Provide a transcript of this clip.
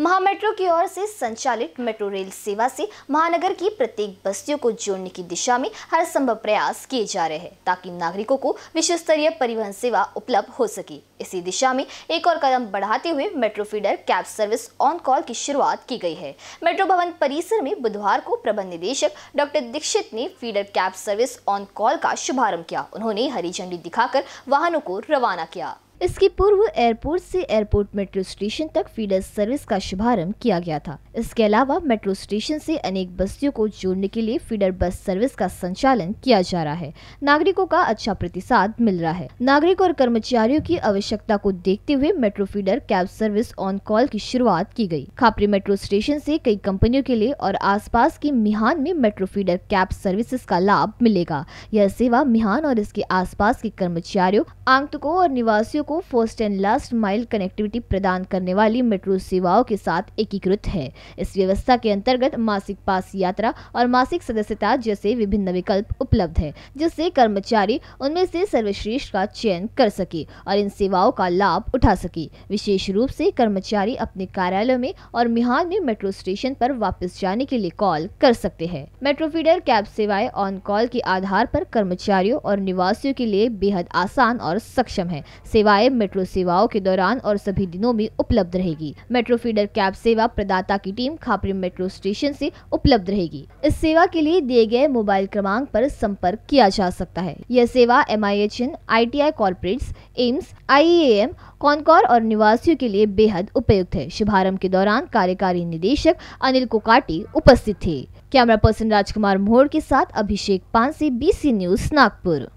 महामेट्रो की ओर से संचालित मेट्रो रेल सेवा से महानगर की प्रत्येक बस्तियों को जोड़ने की दिशा में हर संभव प्रयास किए जा रहे हैं ताकि नागरिकों को विश्व स्तरीय परिवहन सेवा उपलब्ध हो सके इसी दिशा में एक और कदम बढ़ाते हुए metro feeder cab service on call की शुरुआत की गई है मेट्रो भवन परिसर में बुधवार को प्रबंध निदेशक डॉक्टर दीक्षित ने feeder cab service on call का शुभारंभ किया उन्होंने हरी झंडी दिखाकर वाहनों को रवाना किया इसके पूर्व एयरपोर्ट से एयरपोर्ट मेट्रो स्टेशन तक फीडर सर्विस का शुभारंभ किया गया था इसके अलावा मेट्रो स्टेशन से अनेक बस्तियों को जोड़ने के लिए फीडर बस सर्विस का संचालन किया जा रहा है नागरिकों का अच्छा प्रतिसाद मिल रहा है नागरिक और कर्मचारियों की आवश्यकता को देखते हुए metro feeder cab service on call की शुरुआत की गयी खापरी मेट्रो स्टेशन ऐसी कई कंपनियों के लिए और आस के मिहान में मेट्रो फीडर कैब सर्विसेज का लाभ मिलेगा यह सेवा मिहान और इसके आस के कर्मचारियों आंगतकों और निवासियों को first and last mile connectivity प्रदान करने वाली मेट्रो सेवाओं के साथ एकीकृत है इस व्यवस्था के अंतर्गत मासिक पास यात्रा और मासिक सदस्यता जैसे विभिन्न विकल्प उपलब्ध है जिससे कर्मचारी उनमें से सर्वश्रेष्ठ का चयन कर सके और इन सेवाओं का लाभ उठा सके विशेष रूप से कर्मचारी अपने कार्यालय में और मिहान में मेट्रो स्टेशन पर वापस जाने के लिए कॉल कर सकते हैं मेट्रो फीडर कैब सेवाएं ऑन कॉल के आधार पर कर्मचारियों और निवासियों के लिए बेहद आसान और सक्षम है सेवाएं गायब मेट्रो सेवाओं के दौरान और सभी दिनों में उपलब्ध रहेगी मेट्रो फीडर कैब सेवा प्रदाता की टीम खापरी मेट्रो स्टेशन से उपलब्ध रहेगी इस सेवा के लिए दिए गए मोबाइल क्रमांक पर संपर्क किया जा सकता है यह सेवा M I H N I T I corporate AIIMS I M Concor और निवासियों के लिए बेहद उपयुक्त है शुभारंभ के दौरान कार्यकारी निदेशक अनिल कोकाटी उपस्थित थे कैमरा पर्सन राजकुमार मोहड़ के साथ Abhishek B BC news Nagpur